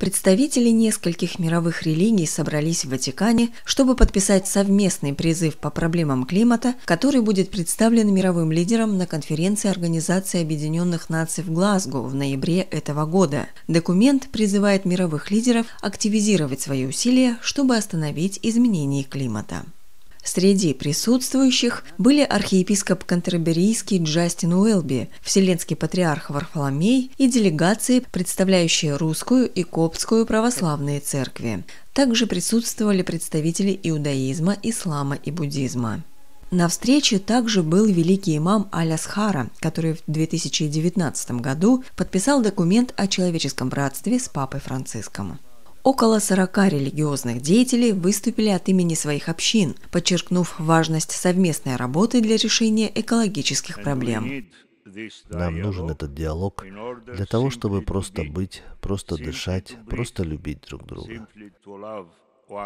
Представители нескольких мировых религий собрались в Ватикане, чтобы подписать совместный призыв по проблемам климата, который будет представлен мировым лидерам на конференции Организации Объединенных Наций в Глазго в ноябре этого года. Документ призывает мировых лидеров активизировать свои усилия, чтобы остановить изменение климата. Среди присутствующих были архиепископ Кантерберийский Джастин Уэлби, Вселенский патриарх Варфоломей и делегации, представляющие русскую и коптскую православные церкви. Также присутствовали представители иудаизма, ислама и буддизма. На встрече также был великий имам Алясхара, который в 2019 году подписал документ о человеческом братстве с папой Франциском. Около 40 религиозных деятелей выступили от имени своих общин, подчеркнув важность совместной работы для решения экологических проблем. Нам нужен этот диалог для того, чтобы просто быть, просто дышать, просто любить друг друга.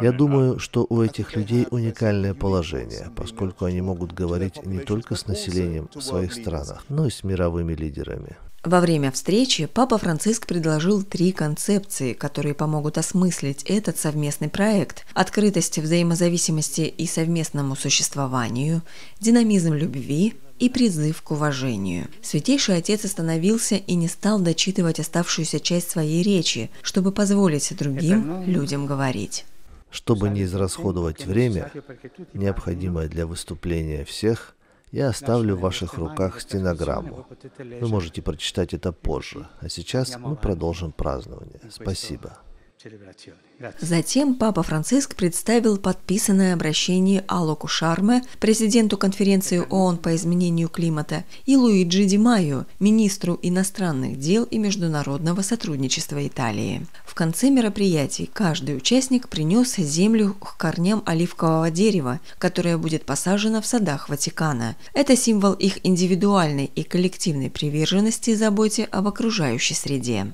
Я думаю, что у этих людей уникальное положение, поскольку они могут говорить не только с населением в своих странах, но и с мировыми лидерами. Во время встречи Папа Франциск предложил три концепции, которые помогут осмыслить этот совместный проект – открытость взаимозависимости и совместному существованию, динамизм любви и призыв к уважению. Святейший отец остановился и не стал дочитывать оставшуюся часть своей речи, чтобы позволить другим людям говорить. Чтобы не израсходовать время, необходимое для выступления всех, я оставлю в ваших руках стенограмму. Вы можете прочитать это позже. А сейчас мы продолжим празднование. Спасибо. Затем Папа Франциск представил подписанное обращение Алоку Шарме, президенту конференции ООН по изменению климата, и Луиджи Димаю, министру иностранных дел и международного сотрудничества Италии. В конце мероприятий каждый участник принес землю к корням оливкового дерева, которое будет посажено в садах Ватикана. Это символ их индивидуальной и коллективной приверженности и заботе об окружающей среде.